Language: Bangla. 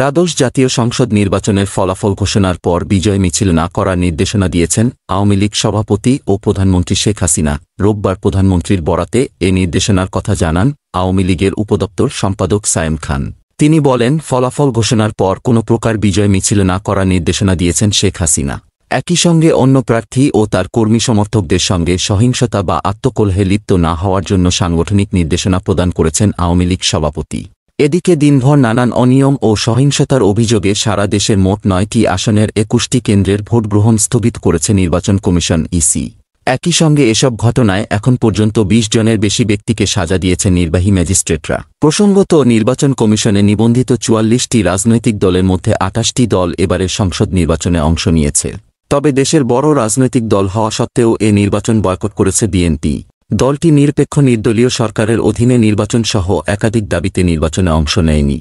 দ্বাদশ জাতীয় সংসদ নির্বাচনের ফলাফল ঘোষণার পর বিজয় মিছিল না করার নির্দেশনা দিয়েছেন আওয়ামী লীগ সভাপতি ও প্রধানমন্ত্রী শেখ হাসিনা রোববার প্রধানমন্ত্রীর বরাতে এ নির্দেশনার কথা জানান আওয়ামী লীগের উপদপ্তর সম্পাদক সায়েম খান তিনি বলেন ফলাফল ঘোষণার পর কোনো প্রকার বিজয় মিছিল না করার নির্দেশনা দিয়েছেন শেখ হাসিনা একই সঙ্গে অন্য প্রার্থী ও তার কর্মী সমর্থকদের সঙ্গে সহিংসতা বা আত্মকলহে লিপ্ত না হওয়ার জন্য সাংগঠনিক নির্দেশনা প্রদান করেছেন আওয়ামী লীগ সভাপতি এদিকে দিনভর নানান অনিয়ম ও সহিংসতার অভিযোগে সারা দেশে মোট নয়টি আসনের একুশটি কেন্দ্রের ভোট গ্রহণ স্থগিত করেছে নির্বাচন কমিশন ইসি একই সঙ্গে এসব ঘটনায় এখন পর্যন্ত ২০ জনের বেশি ব্যক্তিকে সাজা দিয়েছে নির্বাহী ম্যাজিস্ট্রেটরা প্রসঙ্গত নির্বাচন কমিশনে নিবন্ধিত চুয়াল্লিশটি রাজনৈতিক দলের মধ্যে আটাশটি দল এবারের সংসদ নির্বাচনে অংশ নিয়েছে তবে দেশের বড় রাজনৈতিক দল হওয়া সত্ত্বেও এ নির্বাচন বয়কট করেছে বিএনপি দলটি নিরপেক্ষ নির্দলীয় সরকারের অধীনে নির্বাচন সহ একাধিক দাবিতে নির্বাচনে অংশ নেয়নি